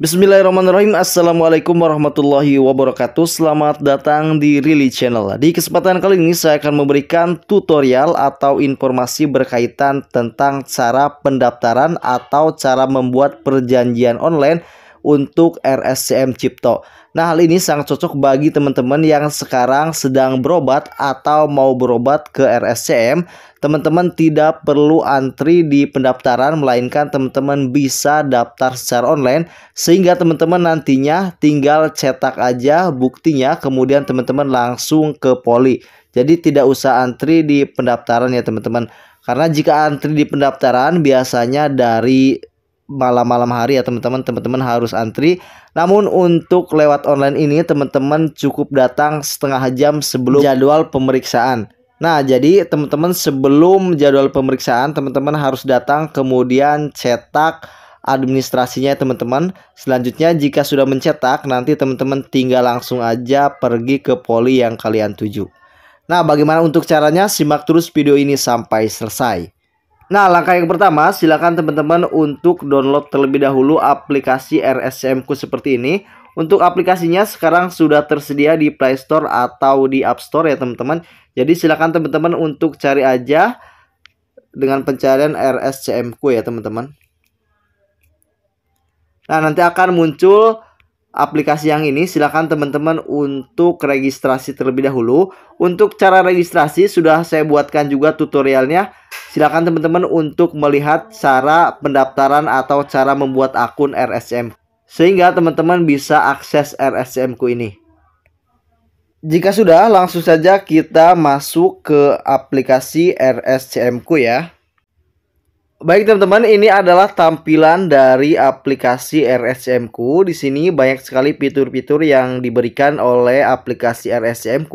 Bismillahirrahmanirrahim Assalamualaikum warahmatullahi wabarakatuh Selamat datang di Rili Channel Di kesempatan kali ini saya akan memberikan tutorial atau informasi berkaitan tentang cara pendaftaran atau cara membuat perjanjian online untuk RSCM Cipto. Nah, hal ini sangat cocok bagi teman-teman yang sekarang sedang berobat atau mau berobat ke RSCM. Teman-teman tidak perlu antri di pendaftaran, melainkan teman-teman bisa daftar secara online. Sehingga teman-teman nantinya tinggal cetak aja buktinya, kemudian teman-teman langsung ke poli. Jadi tidak usah antri di pendaftaran ya teman-teman. Karena jika antri di pendaftaran biasanya dari malam-malam hari ya teman-teman teman-teman harus antri namun untuk lewat online ini teman-teman cukup datang setengah jam sebelum jadwal pemeriksaan Nah, jadi teman-teman sebelum jadwal pemeriksaan, teman-teman harus datang kemudian cetak administrasinya teman-teman. Selanjutnya jika sudah mencetak, nanti teman-teman tinggal langsung aja pergi ke poli yang kalian tuju. Nah, bagaimana untuk caranya? Simak terus video ini sampai selesai. Nah, langkah yang pertama, silakan teman-teman untuk download terlebih dahulu aplikasi RSCM-ku seperti ini. Untuk aplikasinya sekarang sudah tersedia di Play Store atau di App Store ya, teman-teman. Jadi silakan teman-teman untuk cari aja dengan pencarian RSCM-ku ya, teman-teman. Nah, nanti akan muncul aplikasi yang ini, silahkan teman-teman untuk registrasi terlebih dahulu. Untuk cara registrasi sudah saya buatkan juga tutorialnya. silahkan teman-teman untuk melihat cara pendaftaran atau cara membuat akun RSM sehingga teman-teman bisa akses RSM ku ini. Jika sudah, langsung saja kita masuk ke aplikasi RSCM ku ya. Baik teman-teman, ini adalah tampilan dari aplikasi RSCM Di sini banyak sekali fitur-fitur yang diberikan oleh aplikasi RSCM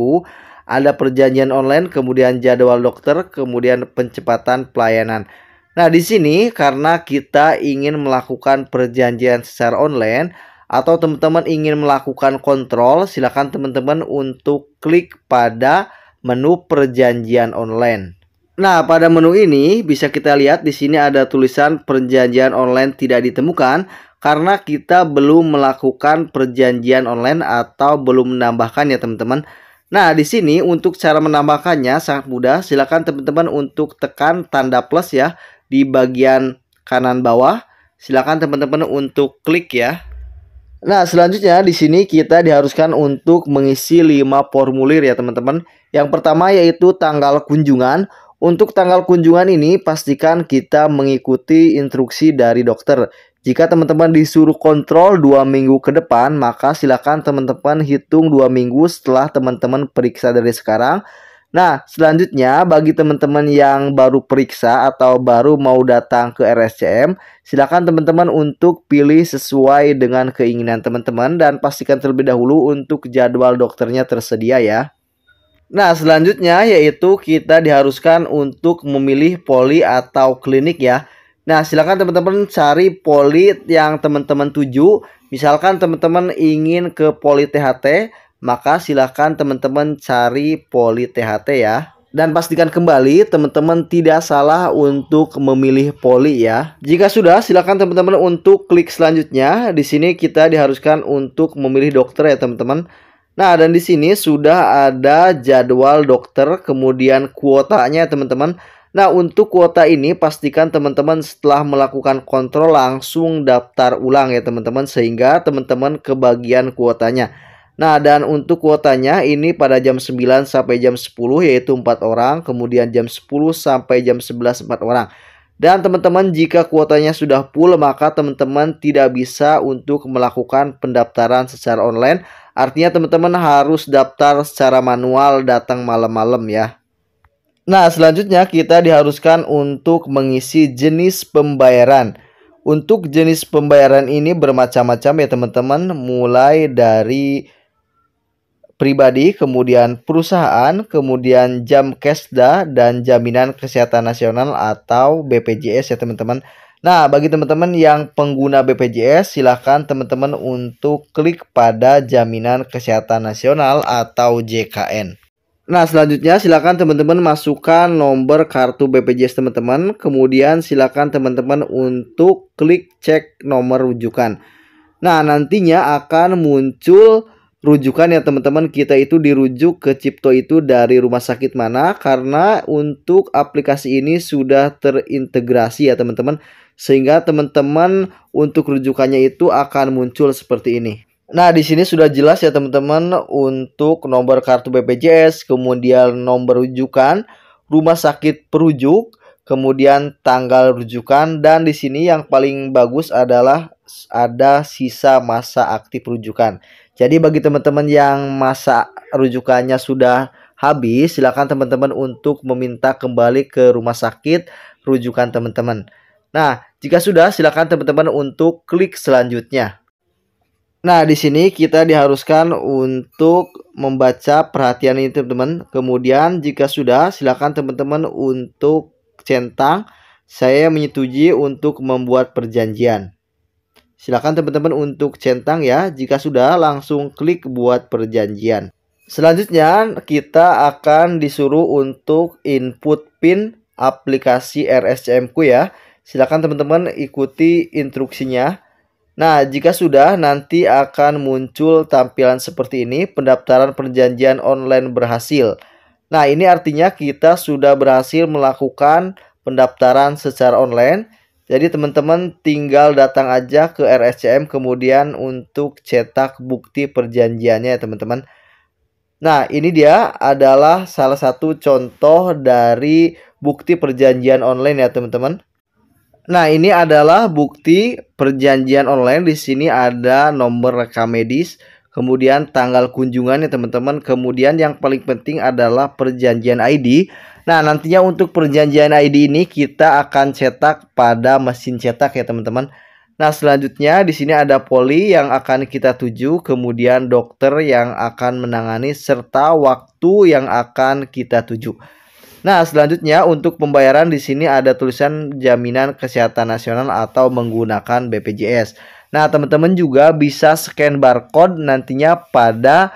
Ada perjanjian online, kemudian jadwal dokter, kemudian pencepatan pelayanan. Nah, di sini karena kita ingin melakukan perjanjian secara online atau teman-teman ingin melakukan kontrol, silakan teman-teman untuk klik pada menu perjanjian online. Nah, pada menu ini bisa kita lihat di sini ada tulisan perjanjian online tidak ditemukan karena kita belum melakukan perjanjian online atau belum menambahkan ya teman-teman. Nah, di sini untuk cara menambahkannya sangat mudah. Silakan teman-teman untuk tekan tanda plus ya di bagian kanan bawah. Silakan teman-teman untuk klik ya. Nah, selanjutnya di sini kita diharuskan untuk mengisi 5 formulir ya teman-teman. Yang pertama yaitu tanggal kunjungan untuk tanggal kunjungan ini, pastikan kita mengikuti instruksi dari dokter. Jika teman-teman disuruh kontrol dua minggu ke depan, maka silakan teman-teman hitung dua minggu setelah teman-teman periksa dari sekarang. Nah, selanjutnya bagi teman-teman yang baru periksa atau baru mau datang ke RSCM, silakan teman-teman untuk pilih sesuai dengan keinginan teman-teman dan pastikan terlebih dahulu untuk jadwal dokternya tersedia ya. Nah, selanjutnya yaitu kita diharuskan untuk memilih poli atau klinik ya. Nah, silakan teman-teman cari poli yang teman-teman tuju. Misalkan teman-teman ingin ke poli THT, maka silakan teman-teman cari poli THT ya. Dan pastikan kembali teman-teman tidak salah untuk memilih poli ya. Jika sudah, silakan teman-teman untuk klik selanjutnya. Di sini kita diharuskan untuk memilih dokter ya, teman-teman. Nah, dan di sini sudah ada jadwal dokter, kemudian kuotanya teman-teman. Nah, untuk kuota ini pastikan teman-teman setelah melakukan kontrol langsung daftar ulang ya teman-teman sehingga teman-teman kebagian kuotanya. Nah, dan untuk kuotanya ini pada jam 9 sampai jam 10 yaitu 4 orang, kemudian jam 10 sampai jam 11 4 orang. Dan teman-teman jika kuotanya sudah full maka teman-teman tidak bisa untuk melakukan pendaftaran secara online Artinya teman-teman harus daftar secara manual datang malam-malam ya. Nah, selanjutnya kita diharuskan untuk mengisi jenis pembayaran. Untuk jenis pembayaran ini bermacam-macam ya teman-teman, mulai dari pribadi, kemudian perusahaan, kemudian jam kesda dan jaminan kesehatan nasional atau BPJS ya teman-teman. Nah, bagi teman-teman yang pengguna BPJS, silakan teman-teman untuk klik pada Jaminan Kesehatan Nasional atau JKN. Nah, selanjutnya silakan teman-teman masukkan nomor kartu BPJS teman-teman, kemudian silakan teman-teman untuk klik cek nomor rujukan. Nah, nantinya akan muncul rujukan ya teman-teman kita itu dirujuk ke Cipto itu dari rumah sakit mana karena untuk aplikasi ini sudah terintegrasi ya teman-teman sehingga teman-teman untuk rujukannya itu akan muncul seperti ini. Nah, di sini sudah jelas ya teman-teman untuk nomor kartu BPJS, kemudian nomor rujukan, rumah sakit perujuk, kemudian tanggal rujukan dan di sini yang paling bagus adalah ada sisa masa aktif rujukan. Jadi bagi teman-teman yang masa rujukannya sudah habis, silakan teman-teman untuk meminta kembali ke rumah sakit rujukan teman-teman. Nah, jika sudah silakan teman-teman untuk klik selanjutnya. Nah, di sini kita diharuskan untuk membaca perhatian ini teman-teman. Kemudian jika sudah silakan teman-teman untuk centang saya menyetujui untuk membuat perjanjian. Silahkan teman-teman untuk centang ya. Jika sudah langsung klik buat perjanjian. Selanjutnya kita akan disuruh untuk input pin aplikasi RSCM ya. Silahkan teman-teman ikuti instruksinya. Nah, jika sudah nanti akan muncul tampilan seperti ini, pendaftaran perjanjian online berhasil. Nah, ini artinya kita sudah berhasil melakukan pendaftaran secara online. Jadi teman-teman tinggal datang aja ke RSCM kemudian untuk cetak bukti perjanjiannya ya teman-teman. Nah ini dia adalah salah satu contoh dari bukti perjanjian online ya teman-teman. Nah ini adalah bukti perjanjian online. Di sini ada nomor rekam medis, kemudian tanggal kunjungannya teman-teman. Kemudian yang paling penting adalah perjanjian ID. Nah, nantinya untuk perjanjian ID ini kita akan cetak pada mesin cetak ya, teman-teman. Nah, selanjutnya di sini ada poli yang akan kita tuju, kemudian dokter yang akan menangani serta waktu yang akan kita tuju. Nah, selanjutnya untuk pembayaran di sini ada tulisan jaminan kesehatan nasional atau menggunakan BPJS. Nah, teman-teman juga bisa scan barcode nantinya pada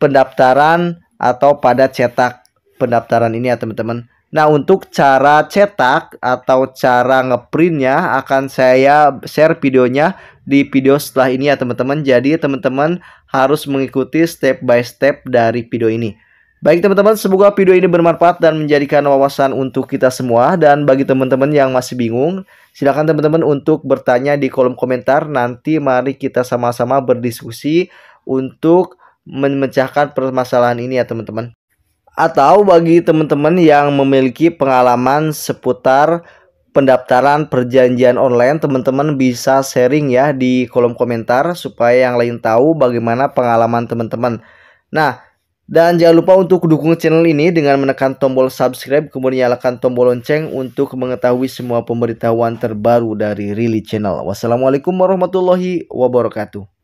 pendaftaran atau pada cetak pendaftaran ini ya, teman-teman. Nah, untuk cara cetak atau cara ngeprintnya akan saya share videonya di video setelah ini ya, teman-teman. Jadi, teman-teman harus mengikuti step by step dari video ini. Baik teman-teman, semoga video ini bermanfaat dan menjadikan wawasan untuk kita semua. Dan bagi teman-teman yang masih bingung, silakan teman-teman untuk bertanya di kolom komentar. Nanti mari kita sama-sama berdiskusi untuk memecahkan permasalahan ini ya teman-teman. Atau bagi teman-teman yang memiliki pengalaman seputar pendaftaran perjanjian online, teman-teman bisa sharing ya di kolom komentar supaya yang lain tahu bagaimana pengalaman teman-teman. Nah, dan jangan lupa untuk dukung channel ini dengan menekan tombol subscribe kemudian nyalakan tombol lonceng untuk mengetahui semua pemberitahuan terbaru dari Rili Channel. Wassalamualaikum warahmatullahi wabarakatuh.